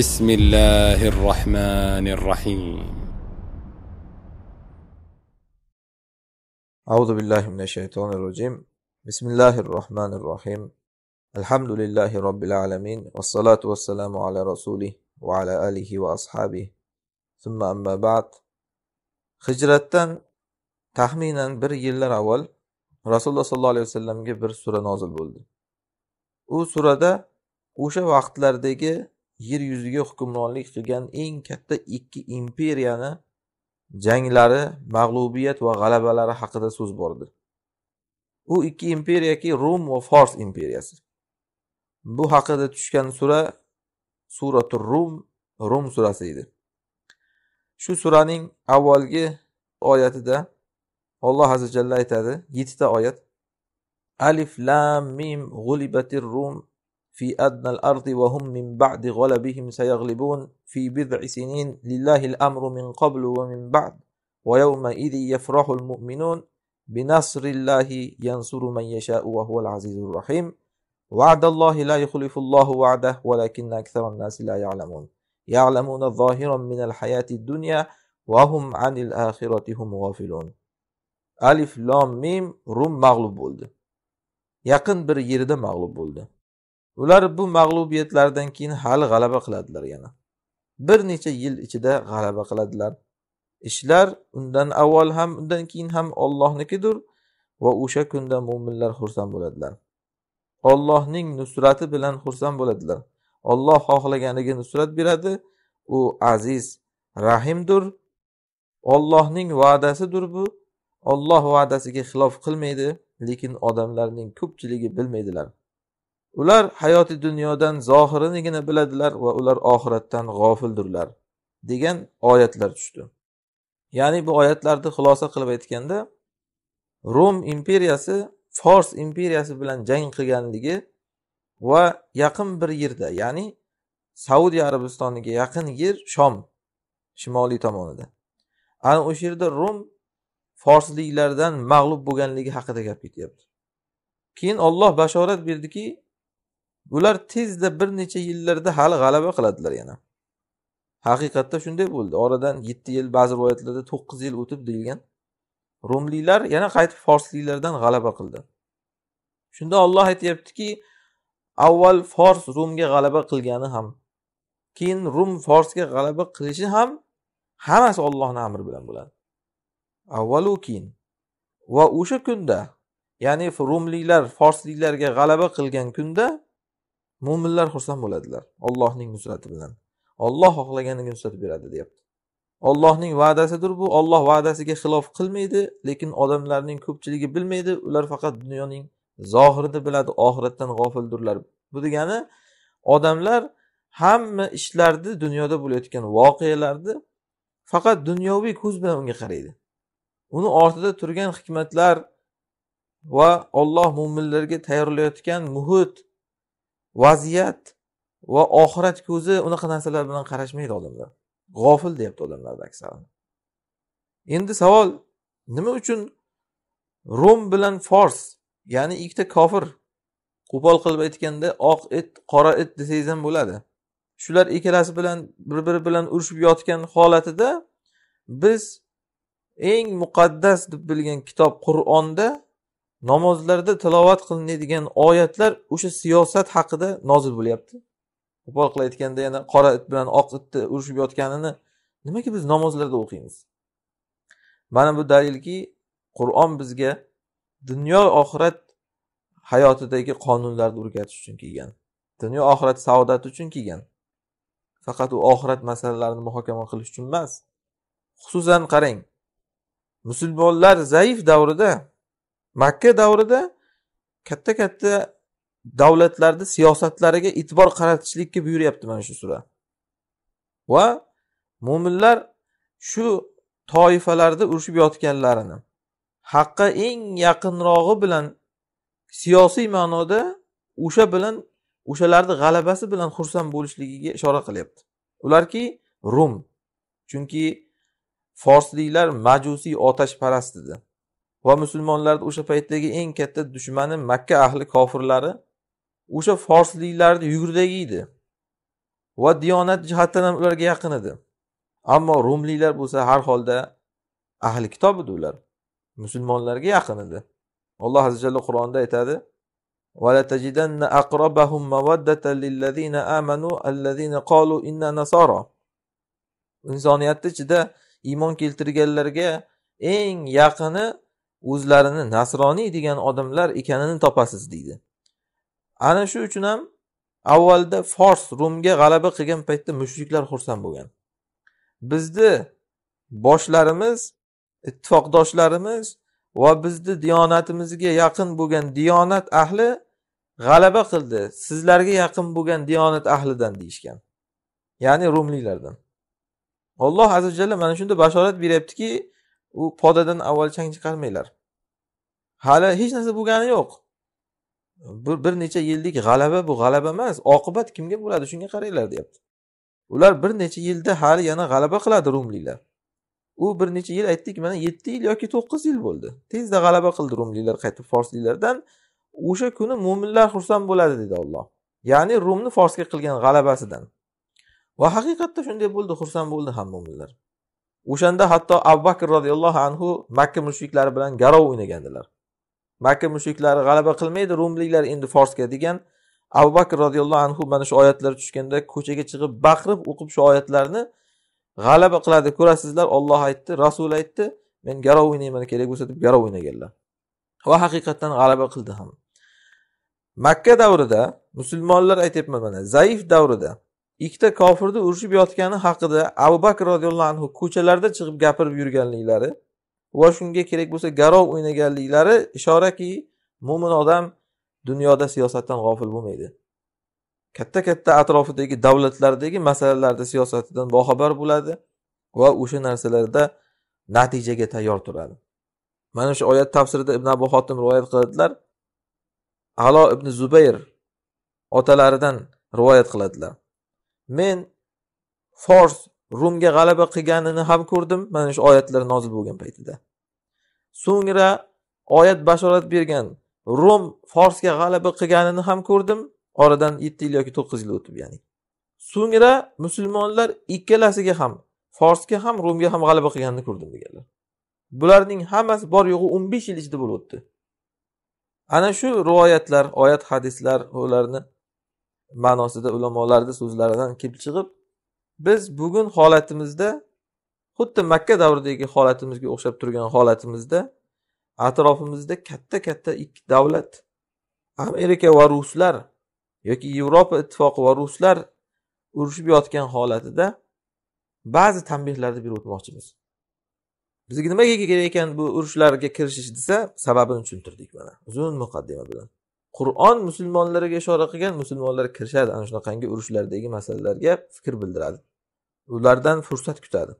بسم الله الرحمن الرحيم أعوذ بالله من الشيطان الرجيم بسم الله الرحمن الرحيم الحمد لله رب العالمين والصلاة والسلام على رسوله وعلى آله وأصحابه ثم أما بعد hijratdan taxminan bir yillar avval rasululloh sollallohu alayhi vasallamga bir sura nozil bo'ldi u surada o'sha vaqtlardagi yer yuziga hukmronlik qilgan eng katta ikki imperiyani janglari mag'lubiyat va g'alabalari haqida so'z bordi u ikki imperiyaki rum va fors imperiyasi bu haqida tushgan sura surati rum rum surasi edi shu suraning avvalgi oyatida alloh azza jalla aytadi yettita oyat alif lam mim g'ulibatir rum في أدنى الأرض وهم من بعد غلبهم سيغلبون في بضع سنين لله الأمر من قبل ومن بعد ويومئذ يفرح المؤمنون بنصر الله ينصر من يشاء وهو العزيز الرحيم وعد الله لا يخلف الله وعده ولكن أكثر الناس لا يعلمون يعلمون ظاهرا من الحياة الدنيا وهم عن الآخرة هم غافلون ألف لام ميم روم مغلوب بولد يقن بر يرد مغلوب بولد ular bu mag'lubiyatlardan keyin hali g'alaba qiladilar yana bir necha yil ichida g'alaba qiladilar ishlar undan avval ham undan keyin ham ollohnikidir va o'sha kunda mo'minlar xursand bo'ladilar ollohning nusrati bilan xursand bo'ladilar olloh xohlaganiga nusrat beradi u aziz rahimdir ollohning va'dasidir bu olloh va'dasiga xilof qilmaydi lekin odamlarning ko'pchiligi bilmaydilar ular hayoti dunyodan zohirinigina biladilar va ular oxiratdan g'ofildirlar degan oyatlar tushdi ya'ni bu oyatlarni xulosa qilib aytganda rum imperiyasi fors imperiyasi bilan jang qilganligi va yaqin bir yerda ya'ni saudiya arabistoniga yaqin yer shom shimoliy tomonida ana o'sha yerda rum forsliklardan mag'lub bo'lganligi haqida gap ketyapti keyin olloh bashorat berdiki ular tezda bir necha yillarda hali g'alaba qiladilar yana haqiqatda shunday bo'ldi oradan yetti yil ba'zi rivoyatlarda to'qqiz yil o'tib deyilgan rumliylar yana qaytib forsliklardan g'alaba qildi shunda olloh aytyaptiki avval fors rumga g'alaba qilgani ham keyin rum forsga g'alaba qilishi ham hammasi ollohni amri bilan bo'ladi avvalu keyin va o'sha kunda ya'ni rumliylar forsliklarga g'alaba qilgan kunda mo'minlar xursand bo'ladilar ollohning nusrati bilan olloh xohlaganiga nusrat beradi deyapti ollohning va'dasidir bu olloh va'dasiga xilof qilmaydi lekin odamlarning ko'pchiligi bilmaydi ular faqat dunyoning zohirini biladi oxiratdan g'ofildirlar bu degani odamlar hamma ishlarni dunyoda bo'layotgan voqealarni faqat dunyoviy ko'z bilan unga qaraydi uni ortida turgan hikmatlar va olloh mo'minlarga tayyorlayotgan muhit vaziyat va oxirat ko'zi unaqa narsalar bilan qarashmaydi odamlar g'ofil deyapti odamlarni aksari endi savol nima uchun rom bilan fors ya'ni ikkita kofir qo'pol qilib aytganda oq it qora it desangiz ham bo'ladi shular ikkalasi bilan bir biri bilan urushib yotgan holatida biz eng muqaddas deb bilgan kitob qur'onda namozlarda tilovat qilinadigan oyatlar o'sha siyosat haqida nozil bo'lyapti qo'pol qilib aytganda yana qora it bilan oq itni urushib yotganini nimaga biz namozlarda o'qiymiz mana bu dalilki qur'on bizga dunyo oxirat hayotidagi qonunlarni o'rgatish uchun kelgan dunyo oxirat saodati uchun kelgan faqat u oxirat masalalarini muhokama qilish uchun emas xususan qarang musulmonlar zaif davrida makka davrida katta katta davlatlarni siyosatlariga e'tibor qaratishlikka buyuryapti mana shu sura va mo'minlar shu toifalarda urushib yotganlarini haqqa eng yaqinrog'i bilan siyosiy ma'noda o'sha bilan o'shalarni g'alabasi bilan xursand bo'lishligiga ishora qilyapti ularki rum chunki forsliklar majusiy otashparast edi va musulmonlarni o'sha paytdagi eng katta dushmani makka ahli kofirlari o'sha forsliklarni yugurdagi edi va diyonat jihatdan ham ularga yaqin edi ammo rumliklar bo'lsa har holda ahli kitob edi ular musulmonlarga yaqin edi alloh azza jalla qur'onda aytadi insoniyatni ichida iymon keltirganlarga eng yaqini o'zlarini nasroniy degan odamlar ekanini topasiz deydi ana shu uchun ham avvalda fors rumga g'alaba qilgan paytda mushriklar xursand bo'lgan bizni boshlarimiz ittifoqdoshlarimiz va bizni diyonatimizga yaqin bo'lgan diyonat ahli g'alaba qildi sizlarga yaqin bo'lgan diyonat ahlidan deyishgan ya'ni rumliklardan alloh azza jalla mana shunda bashorat beryaptiki u podadan avval chang chiqarmanglar hali hech narsa bo'lgani yo'q bir, bir necha yillik g'alaba bu g'alaba emas oqibat kimga bo'ladi shunga qaranglar deyapti ular bir necha yilda hali yana g'alaba qiladi rumliklar u bir necha yil aytdik mana yetti yil yoki to'qqiz yil bo'ldi tezda g'alaba qildi rumliklar qaytib forsliklardan o'sha kuni mo'minlar xursand bo'ladi dedi olloh ya'ni rumni forsga qilgan g'alabasidan va haqiqatda shunday bo'ldi xursand bo'ldi ham mo'minlar o'shanda hatto abu bakr roziyallohu anhu makka mushriklari bilan garov o'ynagandilar makka mushriklari g'alaba qilmaydi rumliklar endi forsga degan abu bakr roziyallohu anhu mana shu oyatlar tushganda ko'chaga chiqib baqirib o'qib shu oyatlarni g'alaba qiladi ko'rasizlar olloh aytdi rasul aytdi men garov o'ynayman kerak bo'lsa deb garov o'ynaganlar va haqiqatdan g'alaba qildi ham makka davrida musulmonlar aytyapman mana zaif davrida ikkita kofirni urushib yotgani haqida abu bakr roziyallohu anhu ko'chalarda chiqib gapirib yurganliklari va shunga kerak bo'lsa garov o'ynaganliklari ishoraki mo'min odam dunyoda siyosatdan g'ofil bo'lmaydi katta katta atrofidagi davlatlardagi masalalarda siyosatidan boxabar bo'ladi va o'sha narsalarda natijaga tayyor turadi mana shu oyat tafsirida ibn abu xotim rivoyat qiladilar alo ibn zubayr otalaridan rivoyat qiladilar men fors rumga g'alaba qilganini ham ko'rdim mana shu oyatlar nozil bo'lgan paytida so'ngra oyat bashorat bergan rum forsga g'alaba qilganini ham ko'rdim oradan yetti yil yoki to'qqiz yil o'tib ya'ni so'ngra musulmonlar ikkalasiga ham forsga ham rumga ham g'alaba qilganini ko'rdim deganlar bularning hammasi bor yo'g'i o'n besh yil ichida bo'lib o'tdi ana shu rivoyatlar oyat hadislar ularni ma'nosida ulamolarni so'zlaridan kelib chiqib biz bugun holatimizda xuddi makka davridagi holatimizga o'xshab turgan holatimizda atrofimizda katta katta ikki davlat amerika va ruslar yoki yevropa ittifoqi va ruslar urushib yotgan holatida ba'zi tanbehlarni berib o'tmoqchimiz bizga nimaga kerak ekan bu urushlarga kirishish desa sababini tushuntirdik mana uzun muqaddima bilan qur'on musulmonlarga ishora qilgan musulmonlar kirishadi ana shunaqangi urushlardagi masalalarga fikr bildiradi ulardan fursat kutadi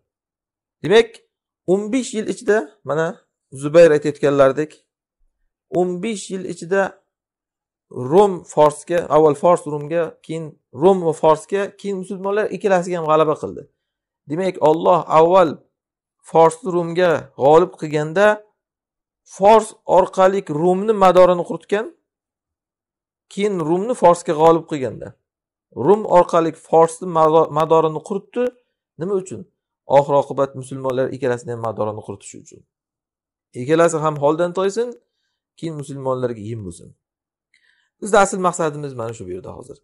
demak o'n besh yil ichida mana zubayr aytayotganlaridek o'n besh yil ichida rom forsga avval fors romga keyin rom va forsga keyin musulmonlar ikkalasiga ham g'alaba qildi demak olloh avval forsni romga g'olib qilganda fors orqali rumni madorini quritgan keyin rumni forsga g'olib qilganda rum orqali forsni madorini quritdi nima uchun oxir oqibat musulmonlar ikkalasini ham madorini quritish uchun ikkalasi ham holdan toysin keyin musulmonlarga yem bo'lsin bizni asl maqsadimiz mana shu bu yerda hozir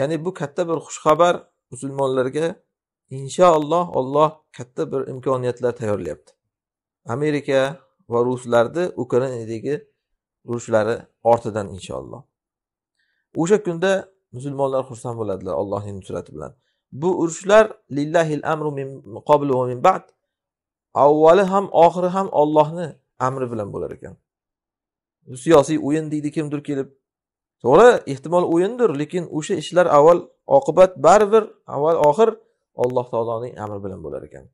ya'ni bu katta bir xushxabar musulmonlarga inshaalloh olloh katta bir imkoniyatlar tayyorlayapti amerika va ruslarni ukrainadagi urushlari ortidan inshaalloh o'sha kunda musulmonlar xursand bo'ladilar allohning nusrati bilan bu urushlar lillahil amru min qablu va min ba'd avvali ham oxiri ham ollohni amri bilan bo'lar ekan bu siyosiy o'yin deydi kimdir kelib to'g'ri ehtimol o'yindir lekin o'sha ishlar avval oqibat baribir avval oxir alloh taoloning amri bilan bo'lar ekan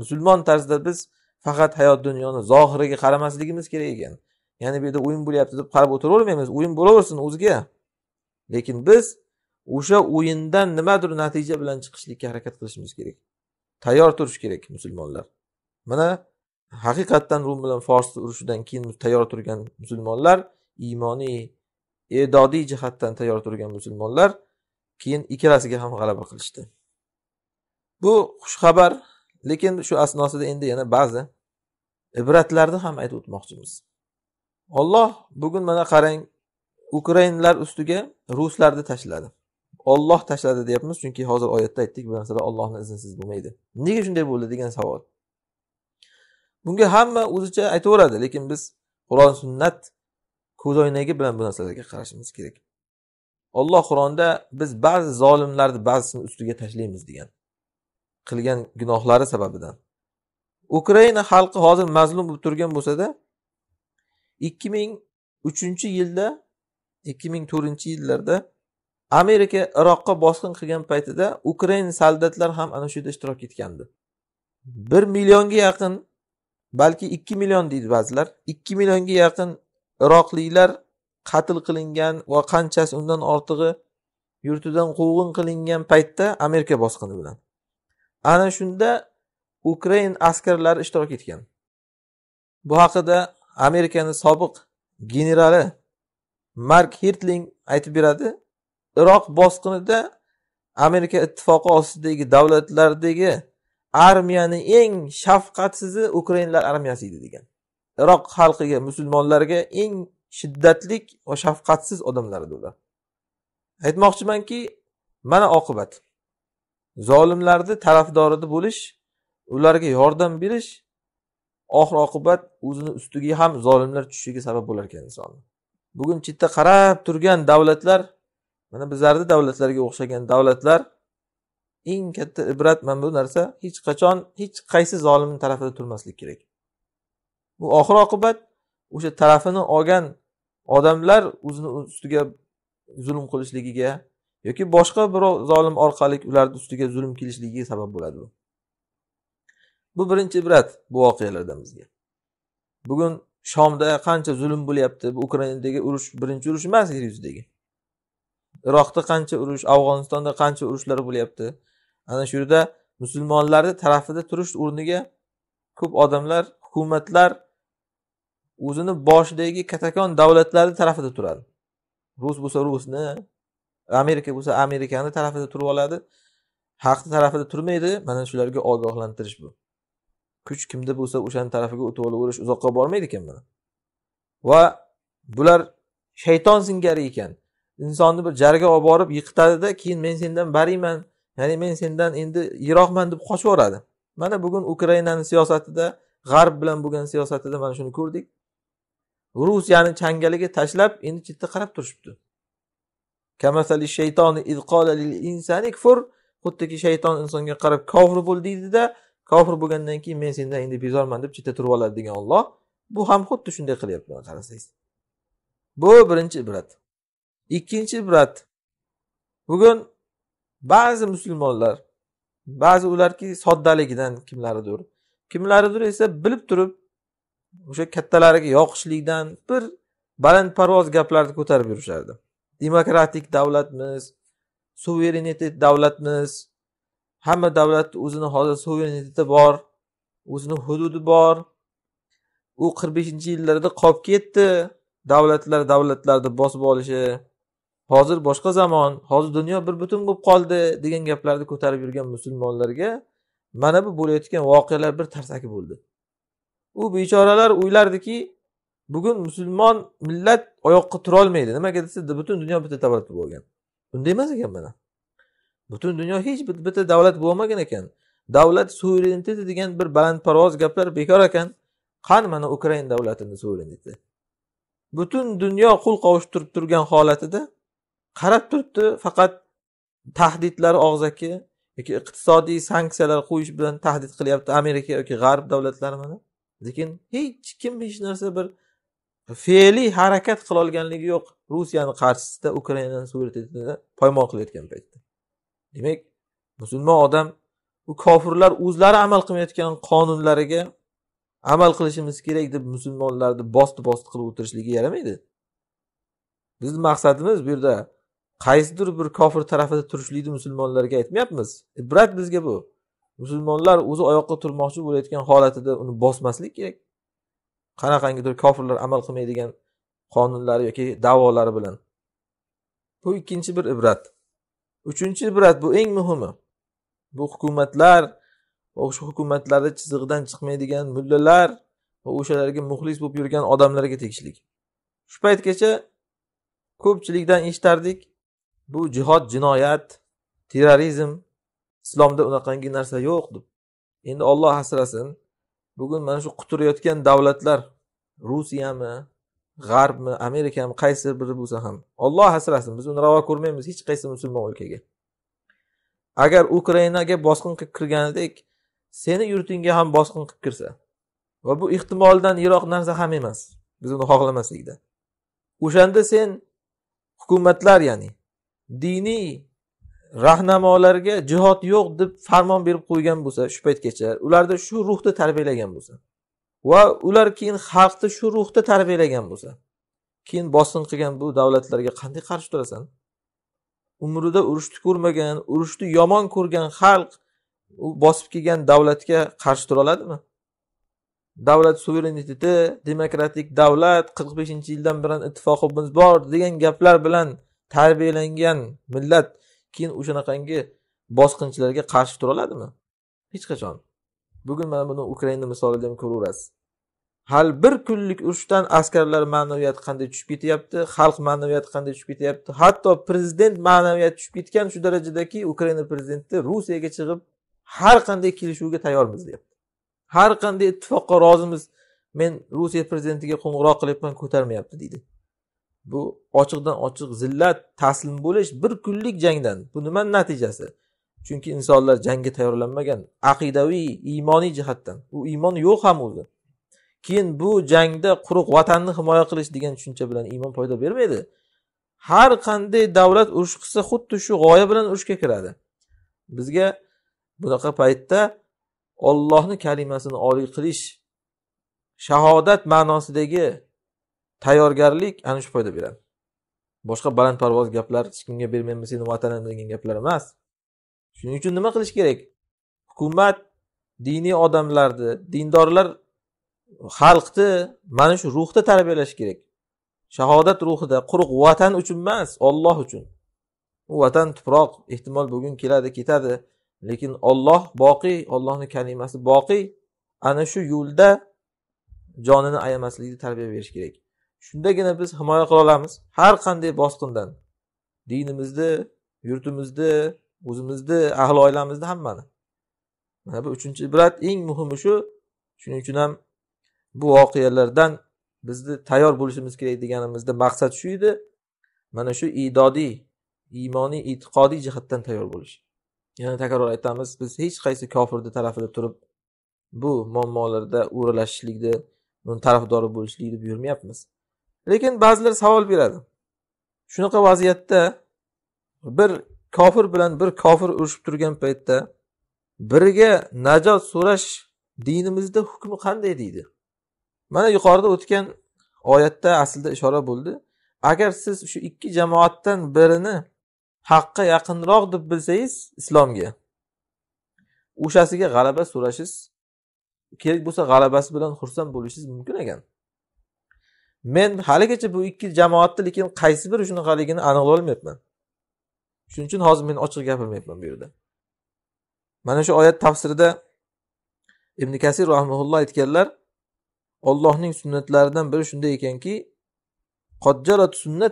musulmon tarzda biz faqat hayot dunyoni zohiriga qaramasligimiz kerak ekan ya'ni bu yerda o'yin bo'lyapti deb qarab o'tiravermaymiz o'yin bo'laversin o'ziga lekin biz o'sha o'yindan nimadir natija bilan chiqishlikka harakat qilishimiz kerak tayyor turish kerak musulmonlar mana haqiqatdan rum bilan fors urushidan keyin tayyor turgan musulmonlar iymoniy e'dodiy jihatdan tayyor turgan musulmonlar keyin ikkalasiga ham g'alaba qilishdi bu xushxabar lekin shu asnosida endi yana ba'zi ibratlarni ham aytib o'tmoqchimiz olloh bugun mana qarang ukrainlar ustiga ruslarni tashladi olloh tashladi deyapmiz chunki hozir oyatda aytdik bu narsalar ollohni iznisiz bo'lmaydi nega shunday bo'ldi degan savol bunga hamma o'zicha aytaveradi lekin biz qur'on sunnat ko'zoynagi bilan bu narsalarga qarashimiz kerak olloh qur'onda biz ba'zi zolimlarni ba'zisini ustiga tashlaymiz degan qilgan gunohlari sababidan ukraina xalqi hozir mazlum bo'lib turgan bo'lsada ikki ming uchinchi yilda 2004 yillarda amerika iroqqa bosqin qilgan paytida ukrain soldatlar ham ana shu yerda ishtirok etgandi bir millionga yaqin balki ikki million deydi ba'zilar ikki millionga yaqin iroqliklar qatl qilingan va qanchasi undan ortig'i yurtidan quvg'in qilingan paytda amerika bosqini bilan ana shunda ukrain askarlari ishtirok etgan bu haqida amerikani sobiq generali mark hirtling aytib beradi iroq bosqinida amerika ittifoqi ostidagi davlatlardagi armiyani eng shafqatsizi ukrainlar armiyasi edi degan iroq xalqiga musulmonlarga eng shiddatli va shafqatsiz odamlar edi ular aytmoqchimanki mana oqibat zolimlarni tarafdorida bo'lish ularga yordam berish oxir oqibat o'zini ustiga ham zolimlar tushishiga sabab bo'lar ekan insonni bugun chetda qarab turgan davlatlar mana bizlarni davlatlarga o'xshagan davlatlar eng katta ibrat mana bu narsa hech qachon hech qaysi zolimni tarafida turmaslik kerak bu oxir oqibat o'sha tarafini olgan odamlar o'zini ustiga zulm qilishligiga yoki boshqa birov zolim orqali ularni ustiga zulm kelishligiga sabab bo'ladi bu bu birinchi ibrat bu voqealardan bizga bugun shomda qancha zulm bo'lyapti bu ukrainadagi urush birinchi urush emas yer yuzidagi iroqda qancha urush afg'onistonda qancha urushlar bo'lyapti ana shu yerda musulmonlarni tarafida turish o'rniga ko'p odamlar hukumatlar o'zini boshidagi katakon davlatlarni tarafida turadi rus bo'lsa rusni amerika bo'lsa amerikani tarafida turib oladi haqni tarafida turmaydi mana shularga ogohlantirish bu kuch kimda bo'lsa o'shani tarafiga o'tib olaverish uzoqqa bormaydi ekan mana va bular shayton singari ekan insonni bir jarga olib borib yiqitadida keyin men sendan bariman ya'ni men sendan endi yiroqman deb qochib yuboradi mana bugun ukrainani siyosatida g'arb bilan bo'lgan siyosatida mana shuni ko'rdik rusiyani changaliga tashlab endi chetda qarab turishibdi kamasali lil insani xuddiki shayton insonga qarab kofir bo'l deydida kofir bo'lgandan keyin men sendan endi bezorman deb chetda turib oladi degan olloh bu ham xuddi shunday qilyapti qarasangiz bu birinchi ibrat ikkinchi ibrat bugun ba'zi musulmonlar ba'zi ularki soddaligidan kimlaridir kimlaridir esa bilib turib o'sha kattalariga yoqishlikdan bir balandparvoz gaplarni ko'tarib yurishardi demokratik davlatmiz suverenitet davlatmiz Hamma davlatni o'zini hozir suvereniteti bor, o'zini hududi bor. U qirq beshinchi yillarda qolib ketdi. Davlatlar davlatlarni bosib olishi. Hozir boshqa zamon, hozir dunyo bir butun bo'lib qoldi degan gaplarni ko'tarib yurgan musulmonlarga mana bu bo'layotgan voqealar bir tarsaki bo'ldi. U bechoralar o'ylardiki, bugun musulmon millat oyoqqa turolmaydi Nimaga desa, butun dunyo bitta davlat bo'lib olgan. Bunday emas ekan mana. butun dunyo hech bitta davlat bo'lmagan ekan davlat suvereniteti degan bir balandparvoz gaplar bekor ekan qani mana ukraina davlatini suvereniteti butun dunyo qo'l qovushtirib turgan holatida qarab turibdi faqat tahdidlar og'zaki yoki iqtisodiy sanksiyalar qo'yish bilan tahdid qilyapti amerika yoki g'arb davlatlari mana lekin hech kim hech narsa bir fe'liy harakat qilolganligi yo'q rusiyani qarshisida ukrainani suverenitetini poymol qilayotgan paytda demak musulmon odam u kofirlar o'zlari amal qilmayotgan qonunlariga amal qilishimiz kerak deb musulmonlarni bosdi bosdi qilib o'tirishligi yaramaydi bizni maqsadimiz bu yerda qaysidir bir kofir tarafida turishlikni musulmonlarga aytmayapmiz ibrat e, bizga bu musulmonlar o'zi oyoqqa turmoqchi bo'layotgan holatida uni bosmaslik kerak qanaqangidir kofirlar amal qilmaydigan qonunlari yoki davolari bilan bu ikkinchi bir ibrat uchinchi ibrat bu eng muhimi bu hukumatlar va o'sha hukumatlarni chizig'idan chiqmaydigan mullalar va o'shalarga muxlis bo'lib yurgan odamlarga tegishlik shu paytgacha ko'pchilikdan eshitardik bu jihod jinoyat terrorizm islomda unaqangi narsa yo'q deb endi olloh asrasin bugun mana shu quturayotgan davlatlar rusiyami g'arbmi amerikami qaysi biri bo'lsa ham olloh asrasin biz uni ravo ko'rmaymiz hech qaysi musulmon o'lkaga agar ukrainaga bosqin qilib kirganidek seni yurtingga ham bosqin qilib kirsa va bu ehtimoldan yiroq narsa ham emas biz uni xohlamaslikda o'shanda sen hukumatlar ya'ni diniy rahnamolarga jihod yo'q deb farmon berib qo'ygan bo'lsa shu paytgacha ularda shu ruhni tarbiyalagan bo'lsa va ular keyin xalqni shu ruhda tarbiyalagan bo'lsa keyin bosim qilgan bu davlatlarga qanday qarshi turasan umrida urushni ko'rmagan urushni yomon ko'rgan xalq u bosib kelgan davlatga qarshi tura oladimi davlat suvereniteti demokratik davlat qirq beshinchi yildan buyon ittifoqimiz bor degan gaplar bilan tarbiyalangan millat keyin o'shanaqangi bosqinchilarga qarshi tura oladimi hech qachon bugun mana buni ukraina misolida ham ko'raverasiz hali bir kunlik urushdan askarlar ma'naviyati qanday tushib ketyapti xalq ma'naviyati qanday tushib ketyapti hatto prezident ma'naviyati tushib ketgan shu darajadaki ukraina prezidenti rusiyaga chiqib har qanday kelishuvga tayyormiz deyapti har qanday ittifoqqa rozimiz men rusiya prezidentiga qo'ng'iroq qilyapman ko'tarmayapti deydi bu ochiqdan ochiq zillat taslim bo'lish bir kunlik jangdan bu nimani natijasi chunki insonlar jangga tayyorlanmagan aqidaviy iymoniy jihatdan u iymon yo'q ham o'zi keyin bu jangda quruq vatanni himoya qilish degan tushuncha bilan iymon foyda bermaydi har qanday davlat urush qilsa xuddi shu g'oya bilan urushga kiradi bizga bunaqa paytda ollohni kalimasini oliy qilish shahodat ma'nosidagi tayyorgarlik ana shu foyda beradi boshqa balandparvoz gaplar hech kimga bermayman seni vatanim degan gaplar emas Shuning uchun nima qilish kerak? Hukumat diniy odamlarni, dindorlar xalqni mana shu ruhda tarbiyalash kerak. Shahodat ruhida, quruq vatan uchun emas, Alloh uchun. U vatan tuproq, ehtimol bugun keladi, ketadi, lekin Alloh boqiy, Allohning kalimasi boqiy. Ana shu yo'lda jonini ayamaslikni tarbiya berish kerak. Shundagina biz himoya qila olamiz har qanday bosqindan. Dinimizni, yurtimizni, o'zimizni ahli oilamizni hammani mana bu uchinchi ibrat eng muhimi shu shuning uchun ham bu voqealardan bizni tayyor bo'lishimiz kerak deganimizda maqsad shu edi mana shu idodiy iymoniy e'tiqodiy jihatdan tayyor bo'lish yana takror aytamiz biz hech qaysi kofirni tarafida turib bu muammolarda o'ralashishlikni uni tarafdori bo'lishlikni buyurmayapmiz lekin ba'zilar savol beradi shunaqa vaziyatda bir kofir bilan bir kofir urushib turgan paytda biriga najot so'rash dinimizda hukmi qanday deydi mana yuqorida o'tgan oyatda aslida ishora bo'ldi agar siz shu ikki jamoatdan birini haqqa yaqinroq deb bilsangiz islomga o'shasiga g'alaba so'rashingiz kerak bo'lsa g'alabasi bilan xursand bo'lishingiz mumkin ekan men haligacha bu ikki jamoatni lekin qaysi biri shunaqaligini aniqlay olmayapman shuning uchun hozir men ochiq gapirmayapman bu yerda mana shu oyat tafsirida ibn kasir rahmaulloh aytganlar ollohning sunnatlaridan biri shunday ekanki ollohning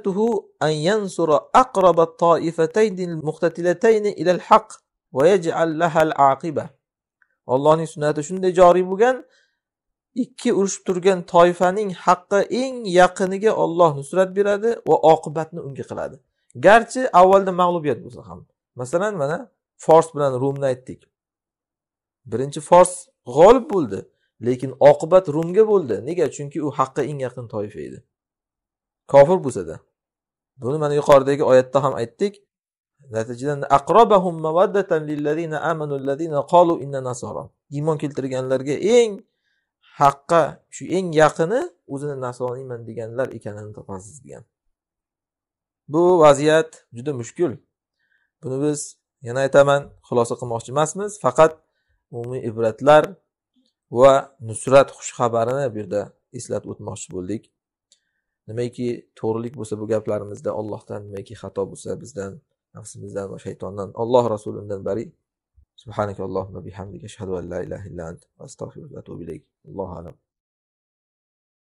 allohning sunnati shunday joriy bo'lgan ikki urushib turgan toifaning haqqi eng yaqiniga olloh nusrat beradi va oqibatni unga qiladi garchi avvalda mag'lubiyat bo'lsa ham masalan mana fors bilan rumni aytdik birinchi fors g'olib bo'ldi lekin oqibat rumga bo'ldi nega chunki u haqqa eng yaqin toifa edi kofir bo'lsada buni mana yuqoridagi oyatda ham aytdik natijadan mawaddatan amanu allazina qalu inna iymon keltirganlarga eng haqqa shu eng yaqini o'zini nasroniyman deganlar ekanini topasiz degan bu vaziyat juda mushkul buni biz yana aytaman xulosa qilmoqchi emasmiz faqat umumiy ibratlar va nusrat xushxabarini bu yerda eslatib o'tmoqchi bo'ldik nimaiki to'g'rilik bo'lsa bu gaplarimizda allohdan nimaiki xato bo'lsa bizdan nafsimizdan va shaytondan alloh rasulidan bari سبحانك اللهم بحمدك أشهد أن لا إله إلا أنت أستغفرك وأتوب إليك الله